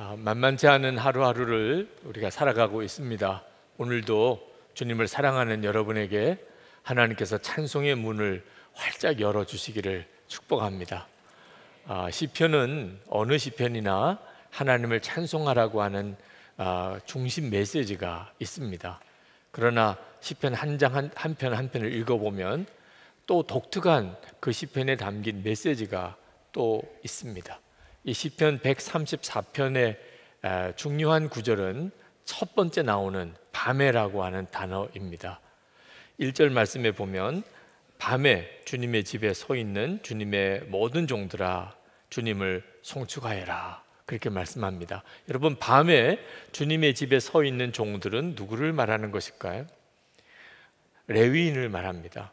아, 만만치 않은 하루하루를 우리가 살아가고 있습니다. 오늘도 주님을 사랑하는 여러분에게 하나님께서 찬송의 문을 활짝 열어 주시기를 축복합니다. 아, 시편은 어느 시편이나 하나님을 찬송하라고 하는 아, 중심 메시지가 있습니다. 그러나 시편 한 장 한 편 한 편을 읽어보면 또 독특한 그 시편에 담긴 메시지가 또 있습니다. 이 시편 134편의 아, 중요한 구절은 첫 번째 나오는 밤에라고 하는 단어입니다. 1절 말씀에 보면 밤에 주님의 집에 서 있는 주님의 모든 종들아 주님을 송축하여라 그렇게 말씀합니다. 여러분 밤에 주님의 집에 서 있는 종들은 누구를 말하는 것일까요? 레위인을 말합니다.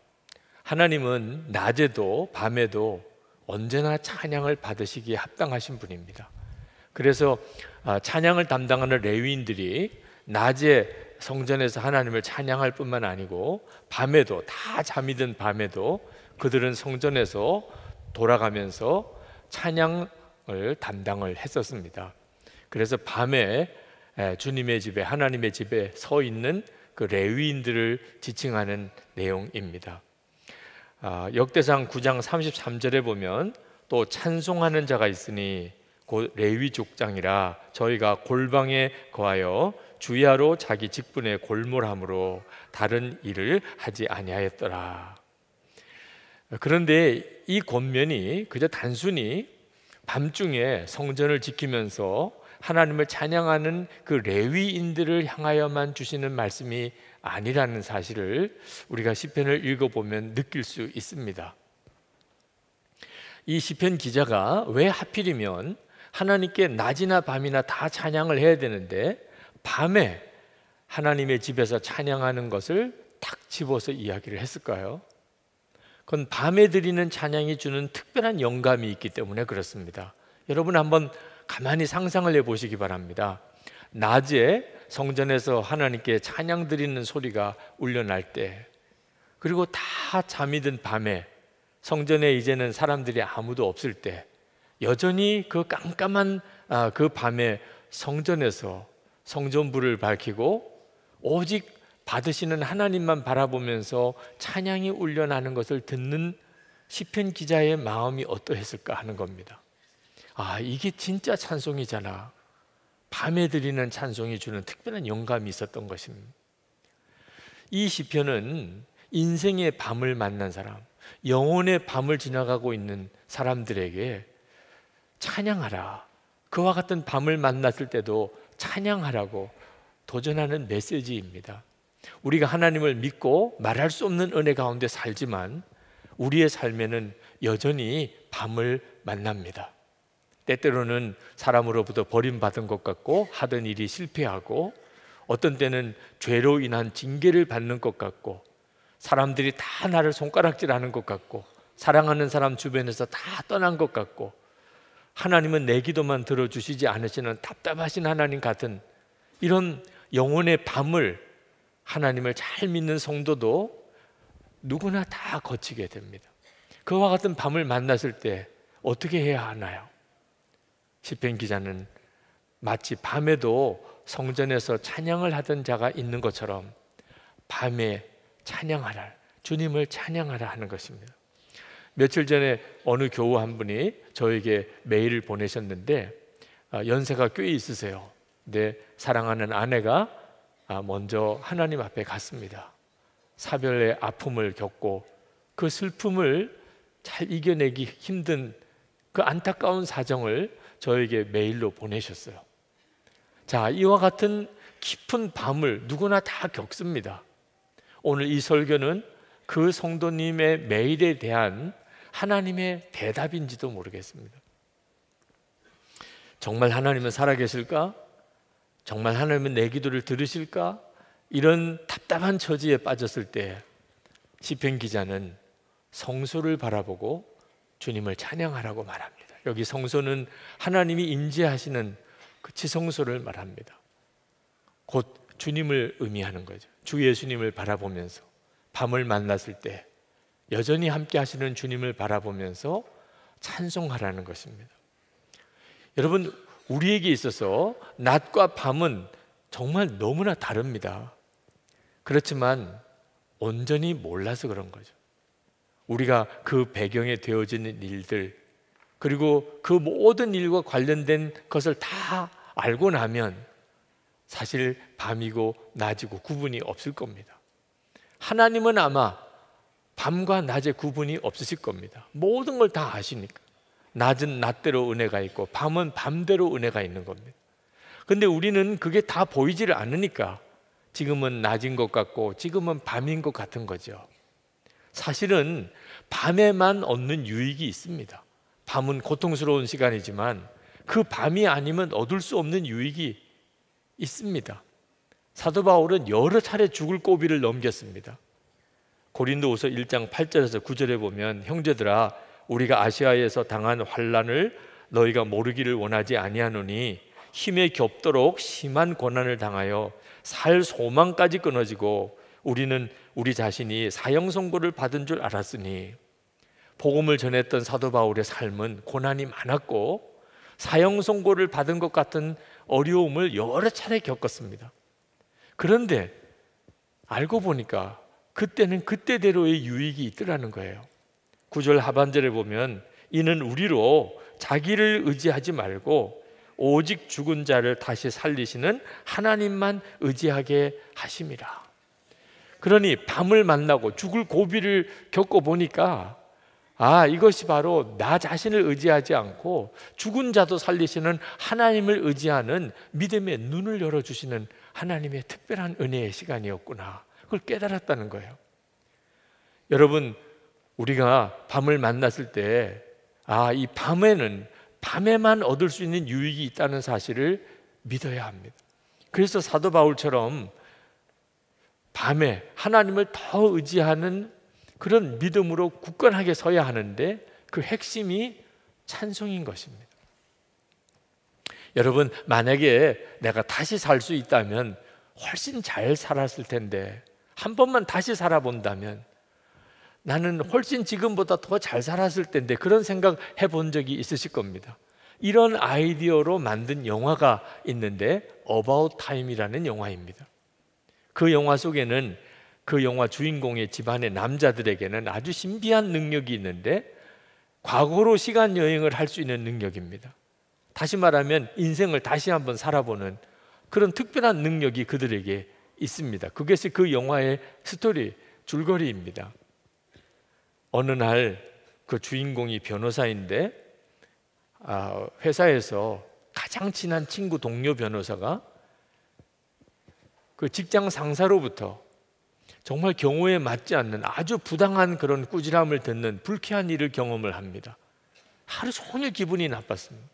하나님은 낮에도 밤에도 언제나 찬양을 받으시기에 합당하신 분입니다. 그래서 아, 찬양을 담당하는 레위인들이 낮에 성전에서 하나님을 찬양할 뿐만 아니고 밤에도 다 잠이 든 밤에도 그들은 성전에서 돌아가면서 찬양을 담당을 했었습니다. 그래서 밤에 주님의 집에 하나님의 집에 서 있는 그 레위인들을 지칭하는 내용입니다. 아, 역대상 9장 33절에 보면 또 찬송하는 자가 있으니 곧 레위 족장이라 저희가 골방에 거하여 주야로 자기 직분에 골몰함으로 다른 일을 하지 아니하였더라. 그런데 이 권면이 그저 단순히 밤중에 성전을 지키면서 하나님을 찬양하는 그 레위인들을 향하여만 주시는 말씀이 아니라는 사실을 우리가 시편을 읽어보면 느낄 수 있습니다. 이 시편 기자가 왜 하필이면 하나님께 낮이나 밤이나 다 찬양을 해야 되는데 밤에 하나님의 집에서 찬양하는 것을 탁 집어서 이야기를 했을까요? 그건 밤에 드리는 찬양이 주는 특별한 영감이 있기 때문에 그렇습니다. 여러분 한번 가만히 상상을 해 보시기 바랍니다. 낮에 성전에서 하나님께 찬양 드리는 소리가 울려날 때 그리고 다 잠이 든 밤에 성전에 이제는 사람들이 아무도 없을 때 여전히 그 깜깜한 아, 그 밤에 성전에서 성전부를 밝히고 오직 받으시는 하나님만 바라보면서 찬양이 울려나는 것을 듣는 시편 기자의 마음이 어떠했을까 하는 겁니다. 아, 이게 진짜 찬송이잖아. 밤에 드리는 찬송이 주는 특별한 영감이 있었던 것입니다. 이 시편은 인생의 밤을 만난 사람, 영혼의 밤을 지나가고 있는 사람들에게 찬양하라. 그와 같은 밤을 만났을 때도 찬양하라고 도전하는 메시지입니다. 우리가 하나님을 믿고 말할 수 없는 은혜 가운데 살지만 우리의 삶에는 여전히 밤을 만납니다. 때때로는 사람으로부터 버림받은 것 같고 하던 일이 실패하고 어떤 때는 죄로 인한 징계를 받는 것 같고 사람들이 다 나를 손가락질하는 것 같고 사랑하는 사람 주변에서 다 떠난 것 같고 하나님은 내 기도만 들어주시지 않으시는 답답하신 하나님 같은 이런 영혼의 밤을 하나님을 잘 믿는 성도도 누구나 다 거치게 됩니다. 그와 같은 밤을 만났을 때 어떻게 해야 하나요? 시편 기자는 마치 밤에도 성전에서 찬양을 하던 자가 있는 것처럼 밤에 찬양하라 주님을 찬양하라 하는 것입니다. 며칠 전에 어느 교우 한 분이 저에게 메일을 보내셨는데 아, 연세가 꽤 있으세요. 내 사랑하는 아내가 아, 먼저 하나님 앞에 갔습니다. 사별의 아픔을 겪고 그 슬픔을 잘 이겨내기 힘든 그 안타까운 사정을 저에게 메일로 보내셨어요. 자, 이와 같은 깊은 밤을 누구나 다 겪습니다. 오늘 이 설교는 그 성도님의 메일에 대한 하나님의 대답인지도 모르겠습니다. 정말 하나님은 살아계실까? 정말 하나님은 내 기도를 들으실까? 이런 답답한 처지에 빠졌을 때 시편 기자는 성소를 바라보고 주님을 찬양하라고 말합니다. 여기 성소는 하나님이 임재하시는 그 지성소를 말합니다. 곧 주님을 의미하는 거죠. 주 예수님을 바라보면서 밤을 만났을 때 여전히 함께 하시는 주님을 바라보면서 찬송하라는 것입니다. 여러분, 우리에게 있어서 낮과 밤은 정말 너무나 다릅니다. 그렇지만 온전히 몰라서 그런 거죠. 우리가 그 배경에 되어지 일들, 그리고 그 모든 일과 관련된 것을 다 알고 나면 사실 밤이고 낮이고 구분이 없을 겁니다. 하나님은 아마 밤과 낮의 구분이 없으실 겁니다. 모든 걸 다 아시니까. 낮은 낮대로 은혜가 있고 밤은 밤대로 은혜가 있는 겁니다. 근데 우리는 그게 다 보이지를 않으니까 지금은 낮인 것 같고 지금은 밤인 것 같은 거죠. 사실은 밤에만 얻는 유익이 있습니다. 밤은 고통스러운 시간이지만 그 밤이 아니면 얻을 수 없는 유익이 있습니다. 사도 바울은 여러 차례 죽을 고비를 넘겼습니다. 고린도후서 1장 8절에서 9절에 보면 형제들아 우리가 아시아에서 당한 환란을 너희가 모르기를 원하지 아니하노니 힘에 겹도록 심한 고난을 당하여 살 소망까지 끊어지고 우리는 우리 자신이 사형 선고를 받은 줄 알았으니 복음을 전했던 사도 바울의 삶은 고난이 많았고 사형 선고를 받은 것 같은 어려움을 여러 차례 겪었습니다. 그런데 알고 보니까 그때는 그때대로의 유익이 있더라는 거예요. 구절 하반절에 보면 이는 우리로 자기를 의지하지 말고 오직 죽은 자를 다시 살리시는 하나님만 의지하게 하심이라. 그러니 밤을 만나고 죽을 고비를 겪어 보니까 아, 이것이 바로 나 자신을 의지하지 않고 죽은 자도 살리시는 하나님을 의지하는 믿음의 눈을 열어주시는 하나님의 특별한 은혜의 시간이었구나. 그걸 깨달았다는 거예요. 여러분, 우리가 밤을 만났을 때, 아, 이 밤에는, 밤에만 얻을 수 있는 유익이 있다는 사실을 믿어야 합니다. 그래서 사도 바울처럼 밤에 하나님을 더 의지하는 그런 믿음으로 굳건하게 서야 하는데 그 핵심이 찬송인 것입니다. 여러분, 만약에 내가 다시 살 수 있다면 훨씬 잘 살았을 텐데 한 번만 다시 살아본다면 나는 훨씬 지금보다 더 잘 살았을 텐데 그런 생각 해본 적이 있으실 겁니다. 이런 아이디어로 만든 영화가 있는데 About Time이라는 영화입니다. 그 영화 속에는 그 영화 주인공의 집안의 남자들에게는 아주 신비한 능력이 있는데 과거로 시간 여행을 할 수 있는 능력입니다. 다시 말하면 인생을 다시 한번 살아보는 그런 특별한 능력이 그들에게 있습니다. 그것이 그 영화의 스토리 줄거리입니다. 어느 날 그 주인공이 변호사인데 아, 회사에서 가장 친한 친구 동료 변호사가 그 직장 상사로부터 정말 경우에 맞지 않는 아주 부당한 그런 꾸지람을 듣는 불쾌한 일을 경험을 합니다. 하루 종일 기분이 나빴습니다.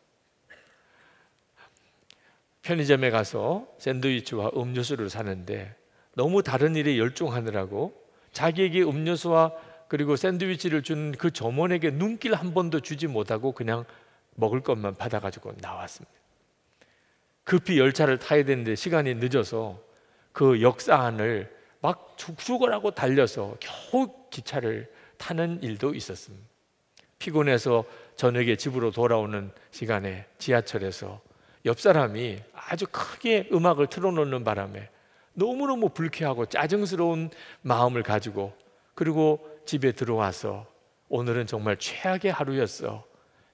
편의점에 가서 샌드위치와 음료수를 사는데 너무 다른 일에 열중하느라고 자기에게 음료수와 그리고 샌드위치를 준 그 점원에게 눈길 한 번도 주지 못하고 그냥 먹을 것만 받아가지고 나왔습니다. 급히 열차를 타야 되는데 시간이 늦어서 그 역사 안을 막 죽죽어라고 달려서 겨우 기차를 타는 일도 있었습니다. 피곤해서 저녁에 집으로 돌아오는 시간에 지하철에서 옆 사람이 아주 크게 음악을 틀어놓는 바람에 너무너무 불쾌하고 짜증스러운 마음을 가지고 그리고 집에 들어와서 오늘은 정말 최악의 하루였어.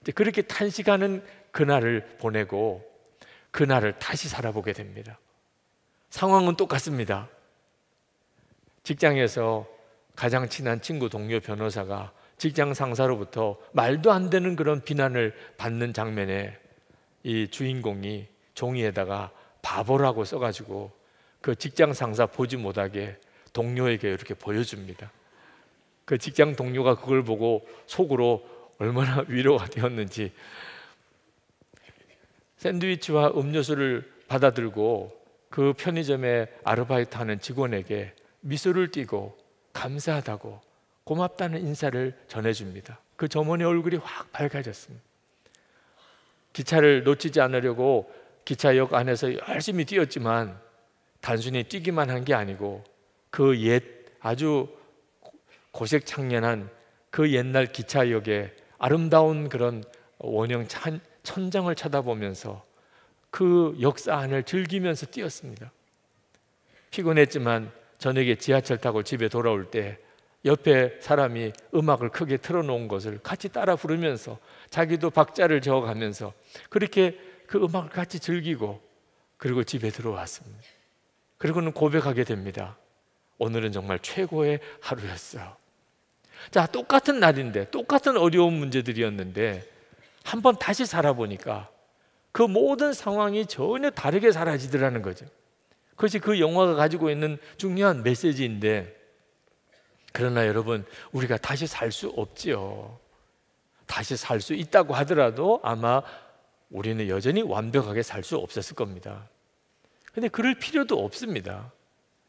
이제 그렇게 탄식하는 그날을 보내고 그날을 다시 살아보게 됩니다. 상황은 똑같습니다. 직장에서 가장 친한 친구 동료 변호사가 직장 상사로부터 말도 안 되는 그런 비난을 받는 장면에 이 주인공이 종이에다가 바보라고 써가지고 그 직장 상사 보지 못하게 동료에게 이렇게 보여줍니다. 그 직장 동료가 그걸 보고 속으로 얼마나 위로가 되었는지 샌드위치와 음료수를 받아들고 그 편의점에 아르바이트 하는 직원에게 미소를 띠고 감사하다고 고맙다는 인사를 전해줍니다. 그 점원의 얼굴이 확 밝아졌습니다. 기차를 놓치지 않으려고 기차역 안에서 열심히 뛰었지만 단순히 뛰기만 한 게 아니고 그 옛 아주 고색창연한 그 옛날 기차역의 아름다운 그런 원형 찬, 천장을 쳐다보면서 그 역사 안을 즐기면서 뛰었습니다. 피곤했지만 저녁에 지하철 타고 집에 돌아올 때 옆에 사람이 음악을 크게 틀어놓은 것을 같이 따라 부르면서 자기도 박자를 저어가면서 그렇게 그 음악을 같이 즐기고 그리고 집에 들어왔습니다. 그리고는 고백하게 됩니다. 오늘은 정말 최고의 하루였어. 자, 똑같은 날인데, 똑같은 어려운 문제들이었는데, 한번 다시 살아보니까 그 모든 상황이 전혀 다르게 사라지더라는 거죠. 그것이 그 영화가 가지고 있는 중요한 메시지인데 그러나 여러분 우리가 다시 살 수 없지요. 다시 살 수 있다고 하더라도 아마 우리는 여전히 완벽하게 살 수 없었을 겁니다. 근데 그럴 필요도 없습니다.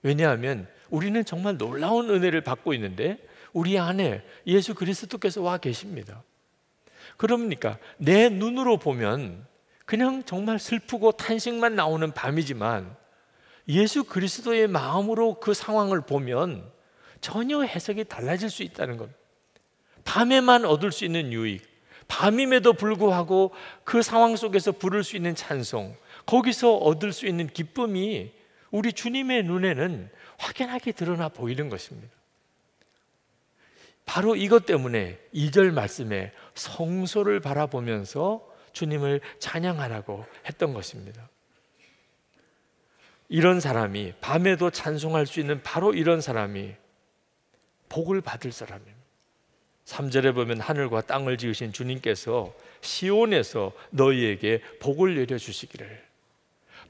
왜냐하면 우리는 정말 놀라운 은혜를 받고 있는데 우리 안에 예수 그리스도께서 와 계십니다. 그러니까 내 눈으로 보면 그냥 정말 슬프고 탄식만 나오는 밤이지만 예수 그리스도의 마음으로 그 상황을 보면 전혀 해석이 달라질 수 있다는 것. 밤에만 얻을 수 있는 유익, 밤임에도 불구하고 그 상황 속에서 부를 수 있는 찬송, 거기서 얻을 수 있는 기쁨이 우리 주님의 눈에는 확연하게 드러나 보이는 것입니다. 바로 이것 때문에 2절 말씀에 성소를 바라보면서 주님을 찬양하라고 했던 것입니다. 이런 사람이 밤에도 찬송할 수 있는 바로 이런 사람이 복을 받을 사람입니다. 3절에 보면 하늘과 땅을 지으신 주님께서 시온에서 너희에게 복을 내려 주시기를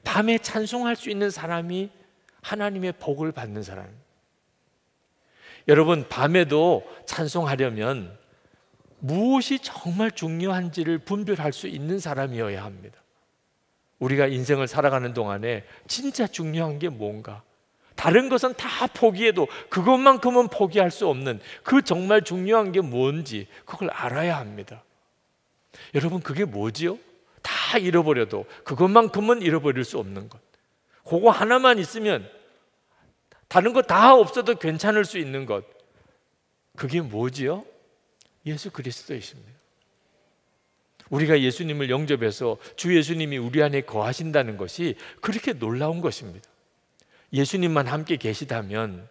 밤에 찬송할 수 있는 사람이 하나님의 복을 받는 사람. 여러분 밤에도 찬송하려면 무엇이 정말 중요한지를 분별할 수 있는 사람이어야 합니다. 우리가 인생을 살아가는 동안에 진짜 중요한 게 뭔가? 다른 것은 다 포기해도 그것만큼은 포기할 수 없는 그 정말 중요한 게 뭔지 그걸 알아야 합니다. 여러분 그게 뭐지요? 다 잃어버려도 그것만큼은 잃어버릴 수 없는 것. 그거 하나만 있으면 다른 거 다 없어도 괜찮을 수 있는 것. 그게 뭐지요? 예수 그리스도이십니다. 우리가 예수님을 영접해서 주 예수님이 우리 안에 거하신다는 것이 그렇게 놀라운 것입니다. 예수님만 함께 계시다면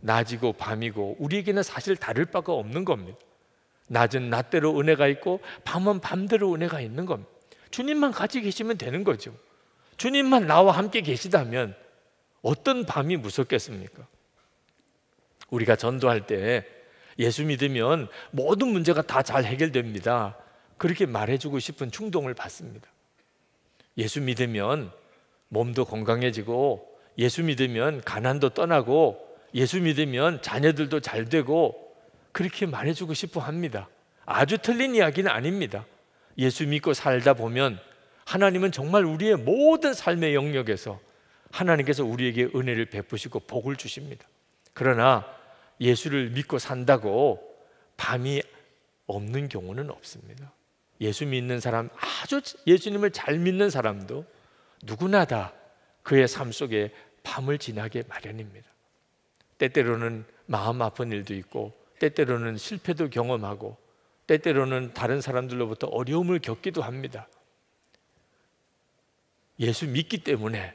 낮이고 밤이고 우리에게는 사실 다를 바가 없는 겁니다. 낮은 낮대로 은혜가 있고 밤은 밤대로 은혜가 있는 겁니다. 주님만 같이 계시면 되는 거죠. 주님만 나와 함께 계시다면 어떤 밤이 무섭겠습니까? 우리가 전도할 때 예수 믿으면 모든 문제가 다 잘 해결됩니다. 그렇게 말해주고 싶은 충동을 받습니다. 예수 믿으면 몸도 건강해지고 예수 믿으면 가난도 떠나고 예수 믿으면 자녀들도 잘 되고 그렇게 말해주고 싶어 합니다. 아주 틀린 이야기는 아닙니다. 예수 믿고 살다 보면 하나님은 정말 우리의 모든 삶의 영역에서 하나님께서 우리에게 은혜를 베푸시고 복을 주십니다. 그러나 예수를 믿고 산다고 밤이 없는 경우는 없습니다. 예수 믿는 사람, 아주 예수님을 잘 믿는 사람도 누구나 다 그의 삶 속에 밤을 지나게 마련입니다. 때때로는 마음 아픈 일도 있고, 때때로는 실패도 경험하고, 때때로는 다른 사람들로부터 어려움을 겪기도 합니다. 예수 믿기 때문에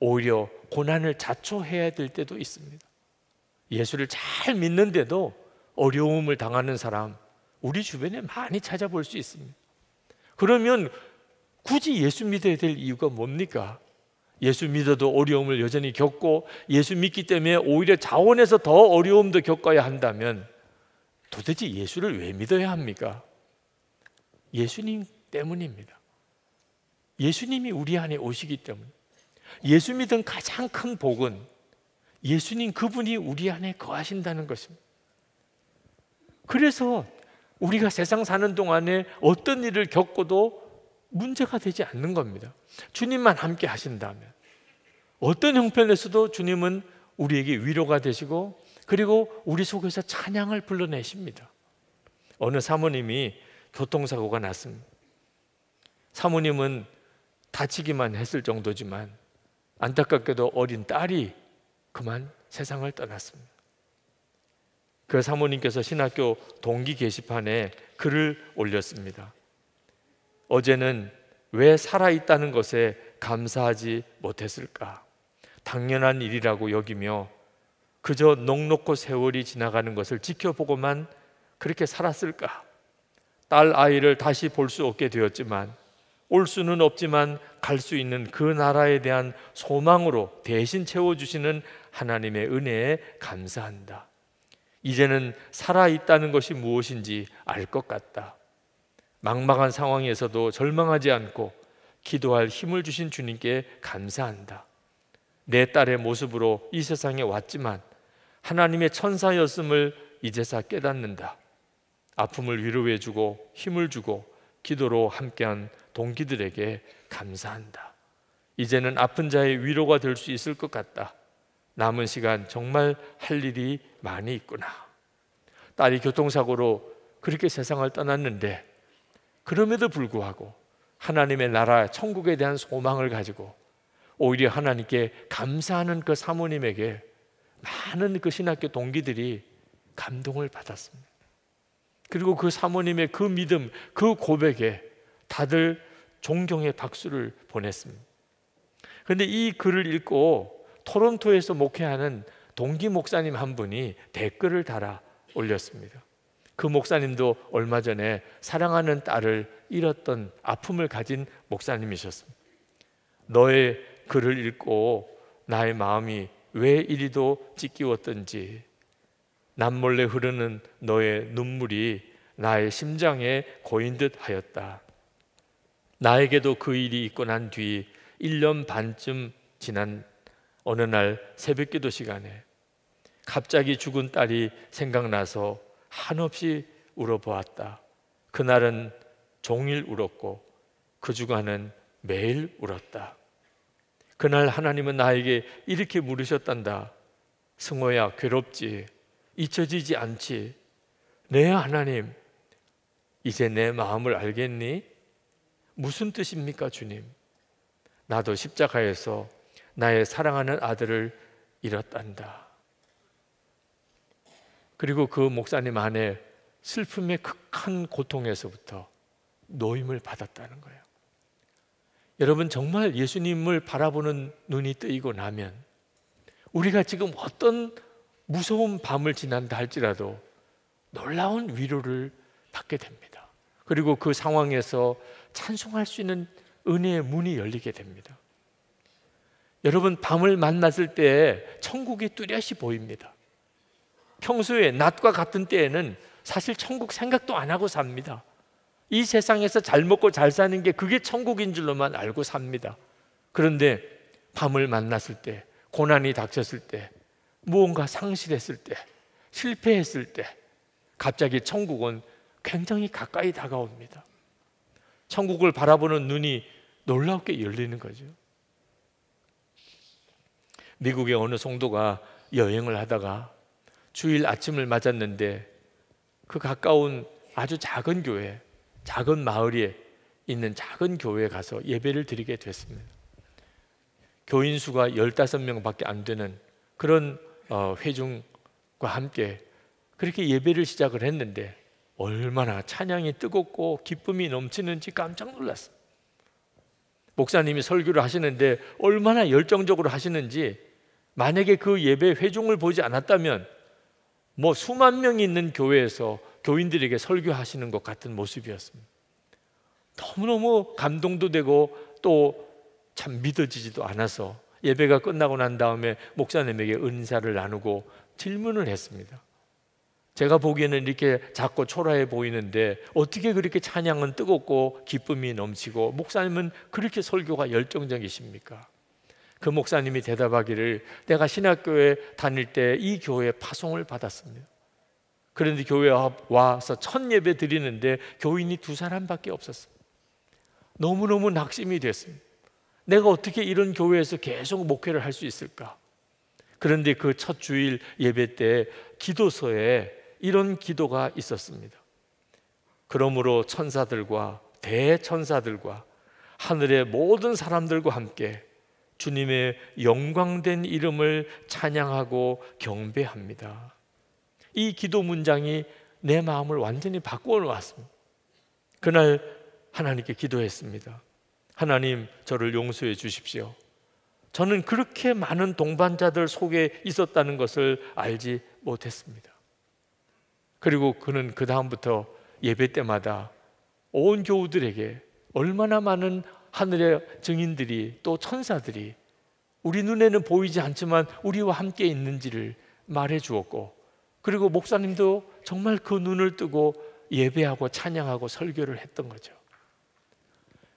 오히려 고난을 자초해야 될 때도 있습니다. 예수를 잘 믿는데도 어려움을 당하는 사람, 우리 주변에 많이 찾아볼 수 있습니다. 그러면 굳이 예수 믿어야 될 이유가 뭡니까? 예수 믿어도 어려움을 여전히 겪고 예수 믿기 때문에 오히려 자원해서 더 어려움도 겪어야 한다면 도대체 예수를 왜 믿어야 합니까? 예수님 때문입니다. 예수님이 우리 안에 오시기 때문에 예수 믿은 가장 큰 복은 예수님 그분이 우리 안에 거하신다는 것입니다. 그래서 우리가 세상 사는 동안에 어떤 일을 겪어도 문제가 되지 않는 겁니다. 주님만 함께 하신다면 어떤 형편에서도 주님은 우리에게 위로가 되시고 그리고 우리 속에서 찬양을 불러내십니다. 어느 사모님이 교통사고가 났습니다. 사모님은 다치기만 했을 정도지만 안타깝게도 어린 딸이 그만 세상을 떠났습니다. 그 사모님께서 신학교 동기 게시판에 글을 올렸습니다. 어제는 왜 살아있다는 것에 감사하지 못했을까? 당연한 일이라고 여기며 그저 넉넉고 세월이 지나가는 것을 지켜보고만 그렇게 살았을까? 딸 아이를 다시 볼 수 없게 되었지만 올 수는 없지만 갈 수 있는 그 나라에 대한 소망으로 대신 채워주시는 하나님의 은혜에 감사한다. 이제는 살아있다는 것이 무엇인지 알 것 같다. 막막한 상황에서도 절망하지 않고 기도할 힘을 주신 주님께 감사한다. 내 딸의 모습으로 이 세상에 왔지만 하나님의 천사였음을 이제서 깨닫는다. 아픔을 위로해 주고 힘을 주고 기도로 함께한 동기들에게 감사한다. 이제는 아픈 자의 위로가 될 수 있을 것 같다. 남은 시간 정말 할 일이 많이 있구나. 딸이 교통사고로 그렇게 세상을 떠났는데 그럼에도 불구하고 하나님의 나라 천국에 대한 소망을 가지고 오히려 하나님께 감사하는 그 사모님에게 많은 그 신학교 동기들이 감동을 받았습니다. 그리고 그 사모님의 그 믿음, 그 고백에 다들 존경의 박수를 보냈습니다. 그런데 이 글을 읽고 토론토에서 목회하는 동기 목사님 한 분이 댓글을 달아 올렸습니다. 그 목사님도 얼마 전에 사랑하는 딸을 잃었던 아픔을 가진 목사님이셨습니다. 너의 글을 읽고 나의 마음이 왜 이리도 찢기웠던지 남몰래 흐르는 너의 눈물이 나의 심장에 고인 듯 하였다. 나에게도 그 일이 있고 난뒤 1년 반쯤 지난 어느 날 새벽 기도 시간에 갑자기 죽은 딸이 생각나서 한없이 울어보았다. 그날은 종일 울었고 그 주간은 매일 울었다. 그날 하나님은 나에게 이렇게 물으셨단다. 승호야, 괴롭지. 잊혀지지 않지. 내 네, 하나님, 이제 내 마음을 알겠니? 무슨 뜻입니까, 주님? 나도 십자가에서 나의 사랑하는 아들을 잃었단다. 그리고 그 목사님 안에 슬픔의 극한 고통에서부터 노임을 받았다는 거예요. 여러분 정말 예수님을 바라보는 눈이 뜨이고 나면 우리가 지금 어떤 무서운 밤을 지난다 할지라도 놀라운 위로를 받게 됩니다. 그리고 그 상황에서 찬송할 수 있는 은혜의 문이 열리게 됩니다. 여러분 밤을 만났을 때 천국이 뚜렷이 보입니다. 평소에 낮과 같은 때에는 사실 천국 생각도 안 하고 삽니다. 이 세상에서 잘 먹고 잘 사는 게 그게 천국인 줄로만 알고 삽니다. 그런데 밤을 만났을 때, 고난이 닥쳤을 때, 무언가 상실했을 때, 실패했을 때, 갑자기 천국은 굉장히 가까이 다가옵니다. 천국을 바라보는 눈이 놀랍게 열리는 거죠. 미국의 어느 성도가 여행을 하다가 주일 아침을 맞았는데 그 가까운 아주 작은 교회, 작은 마을에 있는 작은 교회에 가서 예배를 드리게 됐습니다. 교인 수가 15명밖에 안 되는 그런 어, 회중과 함께 그렇게 예배를 시작을 했는데 얼마나 찬양이 뜨겁고 기쁨이 넘치는지 깜짝 놀랐어요. 목사님이 설교를 하시는데 얼마나 열정적으로 하시는지 만약에 그 예배 회중을 보지 않았다면 뭐 수만 명이 있는 교회에서 교인들에게 설교하시는 것 같은 모습이었습니다. 너무너무 감동도 되고 또 참 믿어지지도 않아서 예배가 끝나고 난 다음에 목사님에게 은사를 나누고 질문을 했습니다. 제가 보기에는 이렇게 작고 초라해 보이는데 어떻게 그렇게 찬양은 뜨겁고 기쁨이 넘치고 목사님은 그렇게 설교가 열정적이십니까? 그 목사님이 대답하기를 내가 신학교에 다닐 때 이 교회 에 파송을 받았습니다. 그런데 교회 와서 첫 예배 드리는데 교인이 두 사람밖에 없었어요. 너무너무 낙심이 됐습니다. 내가 어떻게 이런 교회에서 계속 목회를 할 수 있을까? 그런데 그 첫 주일 예배 때 기도서에 이런 기도가 있었습니다. 그러므로 천사들과 대천사들과 하늘의 모든 사람들과 함께 주님의 영광된 이름을 찬양하고 경배합니다. 이 기도 문장이 내 마음을 완전히 바꾸어 놓았습니다. 그날 하나님께 기도했습니다. 하나님, 저를 용서해 주십시오. 저는 그렇게 많은 동반자들 속에 있었다는 것을 알지 못했습니다. 그리고 그는 그 다음부터 예배 때마다 온 교우들에게 얼마나 많은 하늘의 증인들이 또 천사들이 우리 눈에는 보이지 않지만 우리와 함께 있는지를 말해 주었고 그리고 목사님도 정말 그 눈을 뜨고 예배하고 찬양하고 설교를 했던 거죠.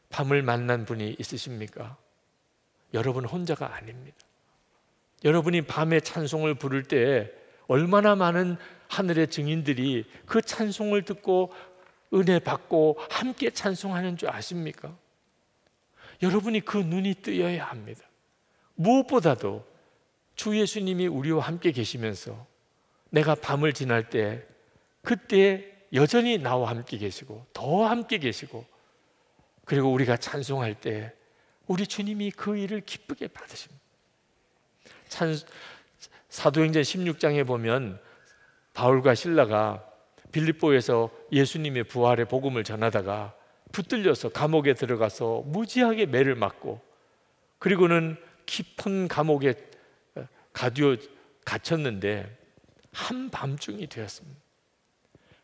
밤을 만난 분이 있으십니까? 여러분 혼자가 아닙니다. 여러분이 밤에 찬송을 부를 때 얼마나 많은 하늘의 증인들이 그 찬송을 듣고 은혜 받고 함께 찬송하는 줄 아십니까? 여러분이 그 눈이 뜨여야 합니다. 무엇보다도 주 예수님이 우리와 함께 계시면서 내가 밤을 지날 때 그때 여전히 나와 함께 계시고 더 함께 계시고 그리고 우리가 찬송할 때 우리 주님이 그 일을 기쁘게 받으십니다. 사도행전 16장에 보면 바울과 신라가 빌립보에서 예수님의 부활의 복음을 전하다가 붙들려서 감옥에 들어가서 무지하게 매를 맞고 그리고는 깊은 감옥에 어, 가두어 갇혔는데 한밤중이 되었습니다.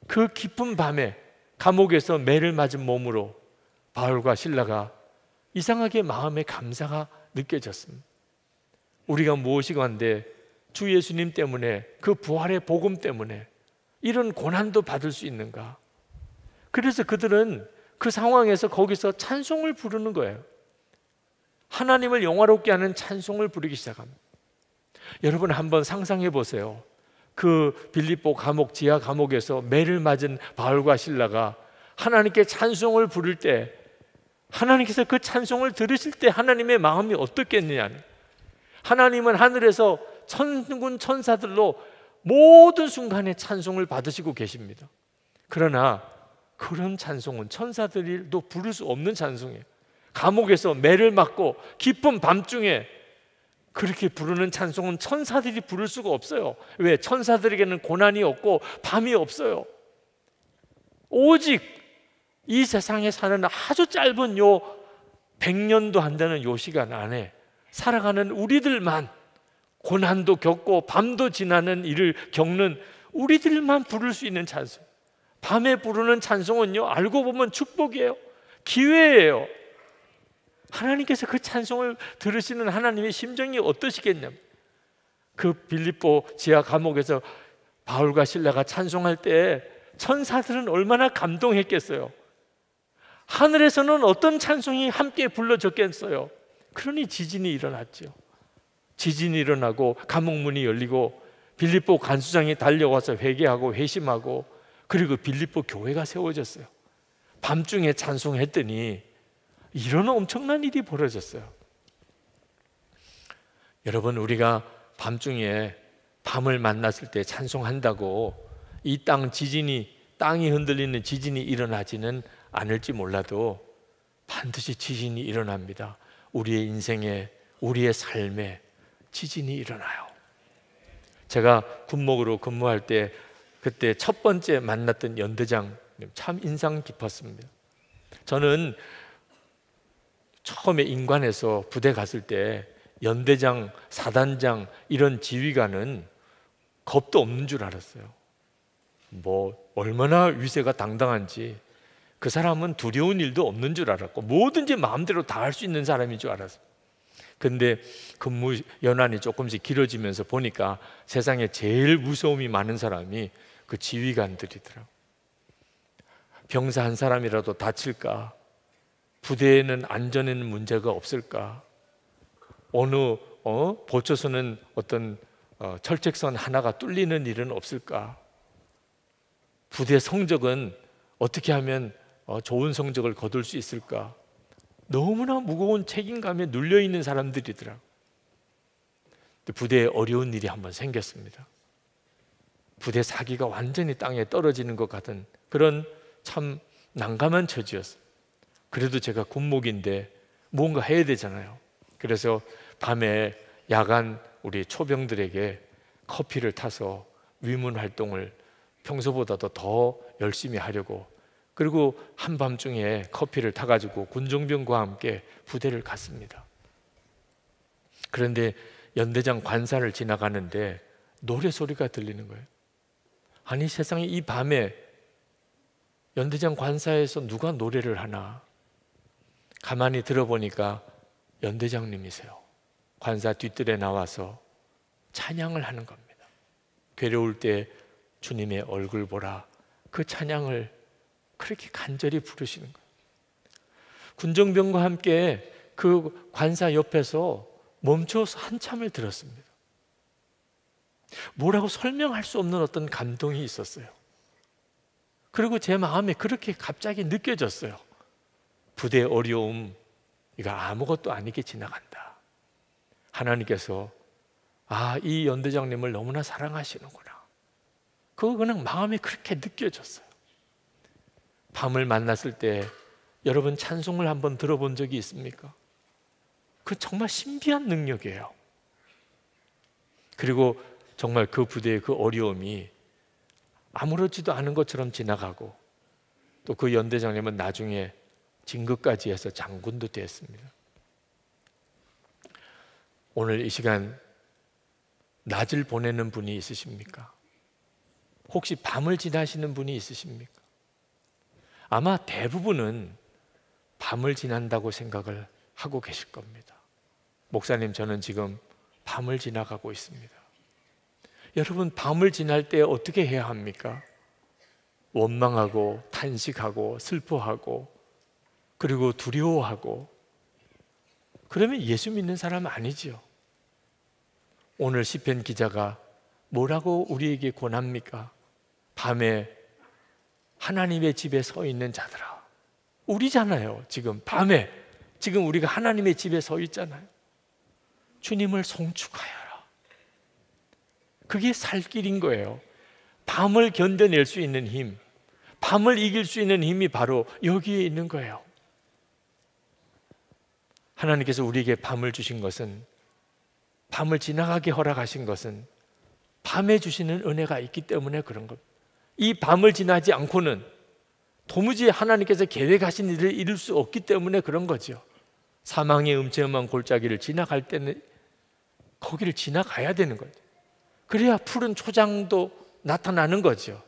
그 깊은 밤에 감옥에서 매를 맞은 몸으로 바울과 신라가 이상하게 마음의 감사가 느껴졌습니다. 우리가 무엇이건데 주 예수님 때문에 그 부활의 복음 때문에 이런 고난도 받을 수 있는가? 그래서 그들은 그 상황에서 거기서 찬송을 부르는 거예요. 하나님을 영화롭게 하는 찬송을 부르기 시작합니다. 여러분 한번 상상해 보세요. 그 빌립보 감옥 지하 감옥에서 매를 맞은 바울과 신라가 하나님께 찬송을 부를 때 하나님께서 그 찬송을 들으실 때 하나님의 마음이 어떻겠느냐. 하나님은 하늘에서 천군 천사들로 모든 순간에 찬송을 받으시고 계십니다. 그러나 그런 찬송은 천사들도 부를 수 없는 찬송이에요. 감옥에서 매를 맞고 깊은 밤중에 그렇게 부르는 찬송은 천사들이 부를 수가 없어요. 왜? 천사들에게는 고난이 없고 밤이 없어요. 오직 이 세상에 사는 아주 짧은 요 100년도 안 되는 요 시간 안에 살아가는 우리들만 고난도 겪고 밤도 지나는 일을 겪는 우리들만 부를 수 있는 찬송. 밤에 부르는 찬송은요, 알고 보면 축복이에요. 기회예요. 하나님께서 그 찬송을 들으시는 하나님의 심정이 어떠시겠냐그 빌립보 지하 감옥에서 바울과 신라가 찬송할 때 천사들은 얼마나 감동했겠어요. 하늘에서는 어떤 찬송이 함께 불러졌겠어요. 그러니 지진이 일어났죠. 지진이 일어나고 감옥문이 열리고 빌립보 간수장이 달려와서 회개하고 회심하고 그리고 빌립보 교회가 세워졌어요. 밤중에 찬송했더니 이런 엄청난 일이 벌어졌어요. 여러분 우리가 밤중에 밤을 만났을 때 찬송한다고 이 땅 지진이 땅이 흔들리는 지진이 일어나지는 않을지 몰라도 반드시 지진이 일어납니다. 우리의 인생에 우리의 삶에 지진이 일어나요. 제가 군목으로 근무할 때 그때 첫 번째 만났던 연대장 참 인상 깊었습니다. 저는 처음에 인관에서 부대 갔을 때 연대장, 사단장 이런 지휘관은 겁도 없는 줄 알았어요. 뭐 얼마나 위세가 당당한지 그 사람은 두려운 일도 없는 줄 알았고 뭐든지 마음대로 다 할 수 있는 사람인 줄 알았어요. 근데 근무 연한이 조금씩 길어지면서 보니까 세상에 제일 무서움이 많은 사람이 그 지휘관들이더라고. 병사 한 사람이라도 다칠까? 부대에는 안전에는 문제가 없을까? 어느 어? 보초서는 어떤 어, 철책선 하나가 뚫리는 일은 없을까? 부대 성적은 어떻게 하면 어, 좋은 성적을 거둘 수 있을까? 너무나 무거운 책임감에 눌려 있는 사람들이더라. 부대에 어려운 일이 한번 생겼습니다. 부대 사기가 완전히 땅에 떨어지는 것 같은 그런 참 난감한 처지였어요. 그래도 제가 군목인데 뭔가 해야 되잖아요. 그래서 밤에 야간 우리 초병들에게 커피를 타서 위문 활동을 평소보다도 더 열심히 하려고 그리고 한밤중에 커피를 타가지고 군종병과 함께 부대를 갔습니다. 그런데 연대장 관사를 지나가는데 노래 소리가 들리는 거예요. 아니 세상에 이 밤에 연대장 관사에서 누가 노래를 하나? 가만히 들어보니까 연대장님이세요. 관사 뒤뜰에 나와서 찬양을 하는 겁니다. 괴로울 때 주님의 얼굴 보라. 그 찬양을 그렇게 간절히 부르시는 거예요. 군정병과 함께 그 관사 옆에서 멈춰서 한참을 들었습니다. 뭐라고 설명할 수 없는 어떤 감동이 있었어요. 그리고 제 마음에 그렇게 갑자기 느껴졌어요. 부대 어려움, 이거 아무것도 아니게 지나간다. 하나님께서, 아, 이 연대장님을 너무나 사랑하시는구나. 그거 그냥 마음에 그렇게 느껴졌어요. 밤을 만났을 때 여러분 찬송을 한번 들어본 적이 있습니까? 그 정말 신비한 능력이에요. 그리고 정말 그 부대의 그 어려움이 아무렇지도 않은 것처럼 지나가고 또 그 연대장님은 나중에 진급까지 해서 장군도 되었습니다. 오늘 이 시간 낮을 보내는 분이 있으십니까? 혹시 밤을 지나시는 분이 있으십니까? 아마 대부분은 밤을 지난다고 생각을 하고 계실 겁니다. 목사님, 저는 지금 밤을 지나가고 있습니다. 여러분 밤을 지날 때 어떻게 해야 합니까? 원망하고 탄식하고 슬퍼하고 그리고 두려워하고 그러면 예수 믿는 사람 아니지요. 오늘 시편 기자가 뭐라고 우리에게 권합니까? 밤에 하나님의 집에 서 있는 자들아. 우리잖아요. 지금 밤에 지금 우리가 하나님의 집에 서 있잖아요. 주님을 송축하여 그게 살 길인 거예요. 밤을 견뎌낼 수 있는 힘, 밤을 이길 수 있는 힘이 바로 여기에 있는 거예요. 하나님께서 우리에게 밤을 주신 것은 밤을 지나가게 허락하신 것은 밤에 주시는 은혜가 있기 때문에 그런 겁이 밤을 지나지 않고는 도무지 하나님께서 계획하신 일을 이룰 수 없기 때문에 그런 거죠. 사망의 음침한 골짜기를 지나갈 때는 거기를 지나가야 되는 거죠. 그래야 푸른 초장도 나타나는 거죠.